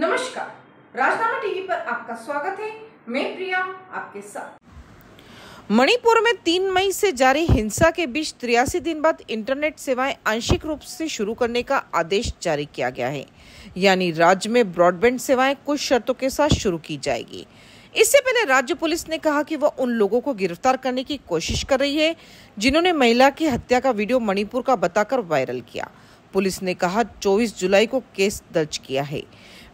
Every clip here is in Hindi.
नमस्कार राजनामा टीवी पर आपका स्वागत है मैं प्रिया आपके साथ मणिपुर में तीन मई से जारी हिंसा के बीच तिरासी दिन बाद इंटरनेट सेवाएं आंशिक रूप से शुरू करने का आदेश जारी किया गया है यानी राज्य में ब्रॉडबैंड सेवाएं कुछ शर्तों के साथ शुरू की जाएगी इससे पहले राज्य पुलिस ने कहा कि वह उन लोगों को गिरफ्तार करने की कोशिश कर रही है जिन्होंने महिला की हत्या का वीडियो मणिपुर का बताकर वायरल किया पुलिस ने कहा 24 जुलाई को केस दर्ज किया है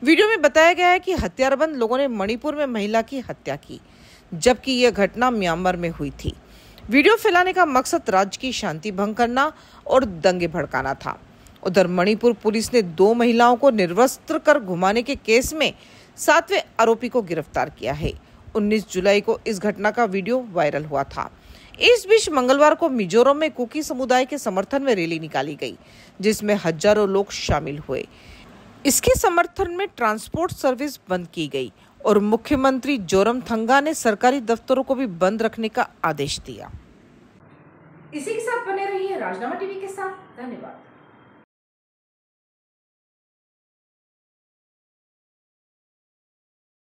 वीडियो में बताया गया है कि हथियारबंद लोगों ने मणिपुर में महिला की हत्या की जबकि यह घटना म्यांमार में हुई थी वीडियो फैलाने का मकसद राज्य की शांति भंग करना और दंगे भड़काना था उधर मणिपुर पुलिस ने दो महिलाओं को निर्वस्त्र कर घुमाने के केस में सातवें आरोपी को गिरफ्तार किया है 19 जुलाई को इस घटना का वीडियो वायरल हुआ था इस बीच मंगलवार को मिजोरम में कुकी समुदाय के समर्थन में रैली निकाली गई जिसमें हजारों लोग शामिल हुए इसके समर्थन में ट्रांसपोर्ट सर्विस बंद की गई और मुख्यमंत्री जोरम थंगा ने सरकारी दफ्तरों को भी बंद रखने का आदेश दिया इसी के साथ बने रहिए राजनामा टीवी के साथ धन्यवाद